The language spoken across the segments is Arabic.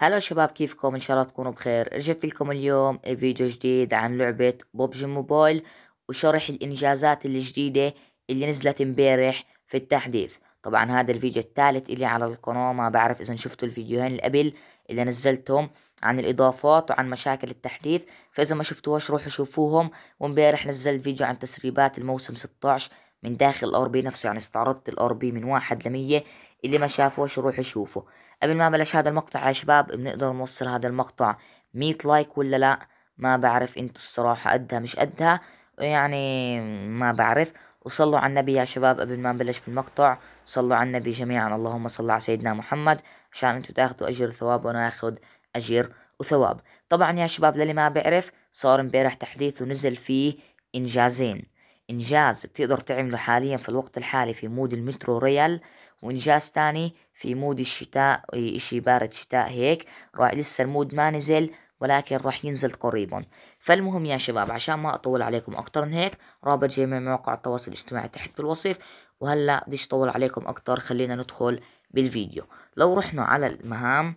هلا شباب كيفكم ان شاء الله تكونوا بخير رجعت لكم اليوم فيديو جديد عن لعبة ببجي موبايل وشرح الانجازات الجديدة اللي نزلت امبارح في التحديث طبعا هذا الفيديو الثالث اللي على القناة ما بعرف اذا شفتوا الفيديوهين اللي قبل اللي نزلتهم عن الاضافات وعن مشاكل التحديث فاذا ما شفتوهاش روحوا شوفوهم وامبارح نزلت فيديو عن تسريبات الموسم 16 من داخل الار بي نفسه يعني استعرضت الار بي من واحد لمية اللي ما شافوش روح يشوفه قبل ما بلش هذا المقطع يا شباب بنقدر نوصل هذا المقطع ميت لايك ولا لا ما بعرف انتو الصراحة قدها مش قدها يعني ما بعرف وصلوا على النبي يا شباب قبل ما نبلش بالمقطع صلوا على النبي جميعا اللهم صل على سيدنا محمد عشان انتو تاخدوا اجر ثواب وانا اخد اجر وثواب طبعا يا شباب للي ما بعرف صار امبارح تحديث ونزل فيه انجازين إنجاز بتقدر تعمله حاليا في الوقت الحالي في مود المترو ريال وإنجاز تاني في مود الشتاء إشي بارد شتاء هيك راح لسه المود ما نزل ولكن راح ينزل قريبا فالمهم يا شباب عشان ما أطول عليكم أكتر من هيك رابط جميع مواقع التواصل الاجتماعي تحت بالوصف وهلأ بديش أطول عليكم أكتر خلينا ندخل بالفيديو لو رحنا على المهام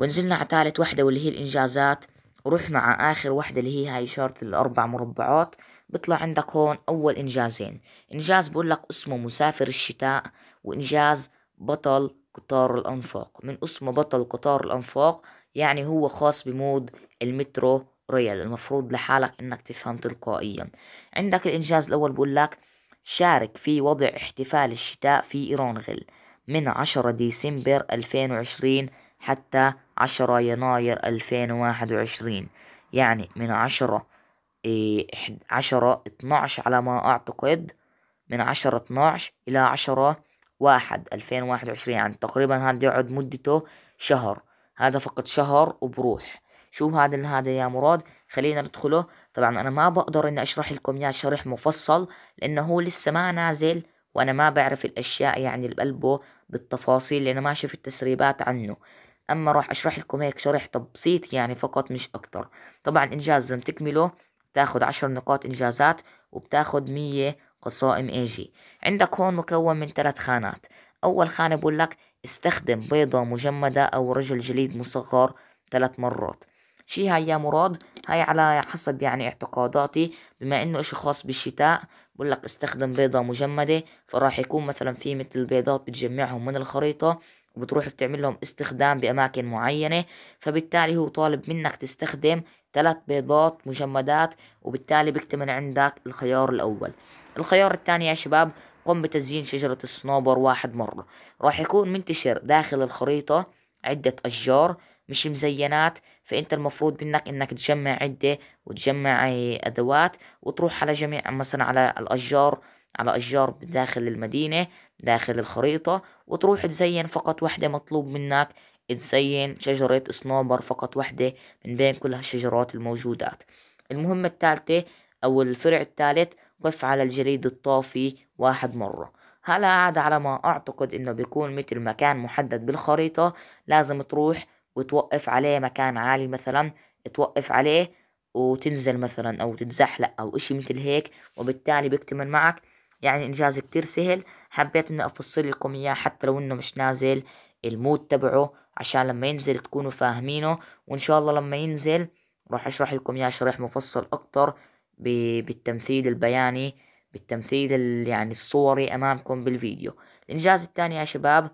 ونزلنا على ثالث وحدة واللي هي الإنجازات وروح مع آخر واحدة اللي هي هاي إشارة الأربع مربعات بيطلع عندك هون أول إنجازين إنجاز بقول لك اسمه مسافر الشتاء وإنجاز بطل قطار الأنفاق من اسمه بطل قطار الأنفاق يعني هو خاص بمود المترو ريال المفروض لحالك إنك تفهم تلقائيا عندك الإنجاز الأول بقول لك شارك في وضع احتفال الشتاء في إيرانغل من 10 ديسمبر 2020 حتى عشرة يناير ألفين وواحد وعشرين يعني من عشرة إيه عشرة اتناش على ما أعتقد من عشرة اتناش إلى عشرة واحد ألفين وواحد وعشرين يعني تقريبا هذا يقعد مدته شهر هذا فقط شهر وبروح شو هذا هذا يا مراد خلينا ندخله طبعا انا ما بقدر اني اشرح لكم اياه شرح مفصل لانه هو لسه ما نازل وانا ما بعرف الاشياء يعني اللي بقلبه بالتفاصيل لانه ما شفت تسريبات عنه أما راح أشرح لكم هيك شرح تبسيط يعني فقط مش أكتر طبعا إنجاز لازم تكمله بتاخد عشر نقاط إنجازات وبتاخد مية قصائم إيجي عندك هون مكون من ثلاث خانات أول خانة بقول لك استخدم بيضة مجمدة أو رجل جليد مصغر ثلاث مرات شي هاي يا مراد هاي على حسب يعني اعتقاداتي بما انه اشي خاص بالشتاء بقول لك استخدم بيضة مجمدة فراح يكون مثلا في مثل بيضات بتجمعهم من الخريطة وبتروح بتعمل لهم استخدام بأماكن معينة فبالتالي هو طالب منك تستخدم ثلاث بيضات مجمدات وبالتالي بيكتمل عندك الخيار الأول الخيار الثاني يا شباب قم بتزيين شجرة الصنوبر واحد مرة راح يكون منتشر داخل الخريطة عدة أشجار مش مزينات فانت المفروض منك انك تجمع عدة وتجمع ادوات وتروح على جميع مثلا على الاشجار على أشجار داخل المدينة داخل الخريطة وتروح تزين فقط وحدة مطلوب منك تزين شجرة صنوبر فقط وحدة من بين كل هالشجرات الموجودات المهمة الثالثة أو الفرع الثالث قف على الجليد الطافي واحد مرة هلا عاد على ما أعتقد إنه بيكون مثل مكان محدد بالخريطة لازم تروح وتوقف عليه مكان عالي مثلا توقف عليه وتنزل مثلا أو تتزحلق أو إشي مثل هيك وبالتالي بيكتمل معك يعني انجاز كتير سهل حبيت اني افصل لكم اياه حتى لو انه مش نازل المود تبعه عشان لما ينزل تكونوا فاهمينه وان شاء الله لما ينزل راح اشرح لكم اياه شرح مفصل اكتر بالتمثيل البياني بالتمثيل يعني الصوري امامكم بالفيديو الانجاز الثاني يا شباب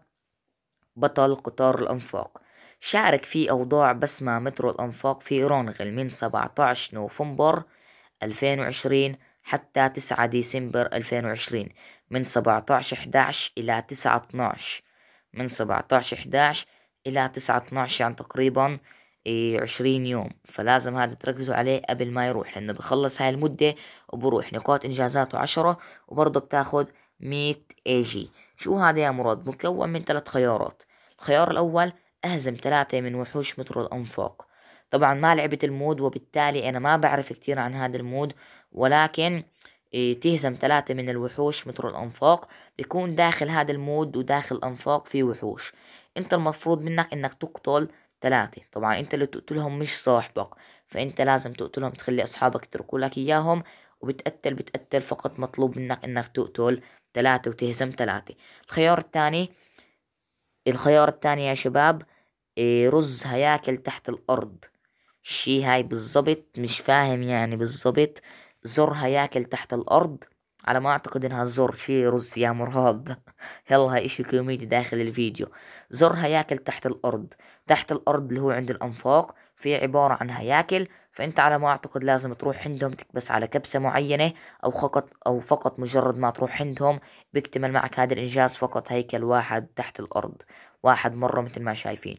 بطل قطار الانفاق شارك في اوضاع بسمة مترو الانفاق في رونغل من 17 نوفمبر 2020 حتى 9 ديسمبر 2020 من 17 11 إلى 9 12 من 17 11 إلى 9 12 يعني تقريبا 20 إيه، يوم فلازم هذا تركزوا عليه قبل ما يروح لأنه بخلص هاي المدة وبروح نقاط إنجازاته 10 وبرضه بتاخد 100 اي جي شو هذا يا مراد مكون من ثلاث خيارات الخيار الأول أهزم ثلاثة من وحوش متر الأنفاق طبعا ما لعبت المود وبالتالي أنا ما بعرف كتير عن هذا المود ولكن إيه، تهزم ثلاثة من الوحوش متر الأنفاق بيكون داخل هذا المود وداخل الأنفاق في وحوش أنت المفروض منك أنك تقتل ثلاثة طبعا أنت اللي تقتلهم مش صاحبك فأنت لازم تقتلهم تخلي أصحابك يتركوا لك إياهم وبتقتل بتقتل فقط مطلوب منك انك تقتل ثلاثة وتهزم ثلاثة الخيار الثاني الخيار الثاني يا شباب إيه، رز هياكل تحت الأرض شي هاي بالظبط مش فاهم يعني بالظبط زرها ياكل تحت الأرض على ما أعتقد إنها زر شي رز يا مرهب يلا هاي إشي كوميدي داخل الفيديو زرها ياكل تحت الأرض تحت الأرض اللي هو عند الأنفاق في عبارة عن هياكل فأنت على ما أعتقد لازم تروح عندهم تكبس على كبسة معينة أو فقط أو فقط مجرد ما تروح عندهم بيكتمل معك هذا الإنجاز فقط هيكل واحد تحت الأرض واحد مرة مثل ما شايفين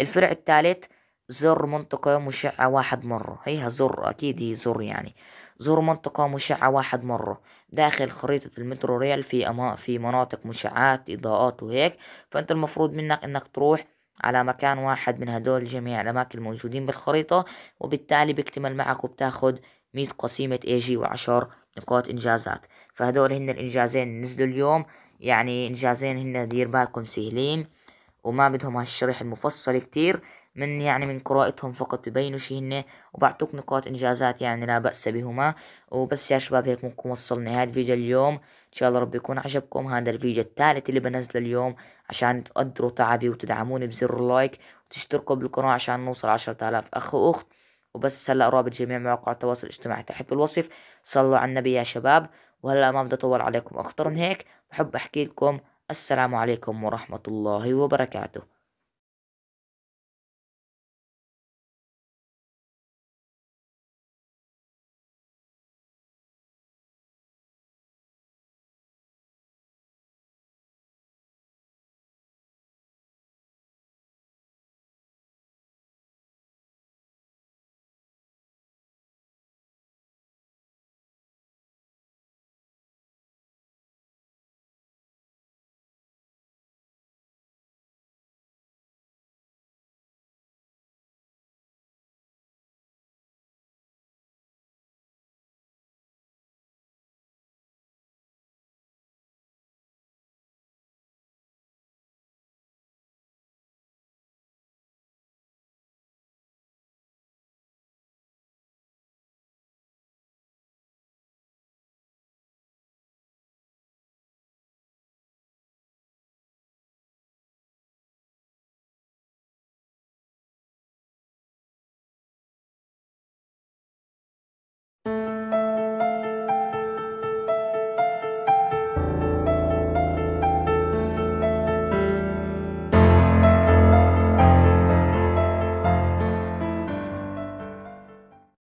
الفرع الثالث زر منطقة مشعة واحد مرة هيها زر أكيد هي زر يعني زر منطقة مشعة واحد مرة داخل خريطة المترو ريال في أما في مناطق مشعات إضاءات وهيك فأنت المفروض منك إنك تروح على مكان واحد من هدول جميع الأماكن الموجودين بالخريطة وبالتالي بيكتمل معك وبتاخد مية قسيمة اي جي وعشر نقاط إنجازات فهدول هن الإنجازين اللي نزلوا اليوم يعني إنجازين هن دير بالكم سهلين وما بدهم هالشريح المفصل كتير من يعني من قراءتهم فقط ببينوا شي هن وبعطوك نقاط انجازات يعني لا بأس بهما وبس يا شباب هيك بنكون وصلنا هذا الفيديو اليوم ان شاء الله رب يكون عجبكم هذا الفيديو الثالث اللي بنزله اليوم عشان تقدروا تعبي وتدعموني بزر اللايك وتشتركوا بالقناة عشان نوصل عشرة آلاف اخ واخت وبس هلا رابط جميع مواقع التواصل الاجتماعي تحت بالوصف صلوا على النبي يا شباب وهلا ما بدي اطول عليكم اكثر من هيك بحب احكي لكم السلام عليكم ورحمة الله وبركاته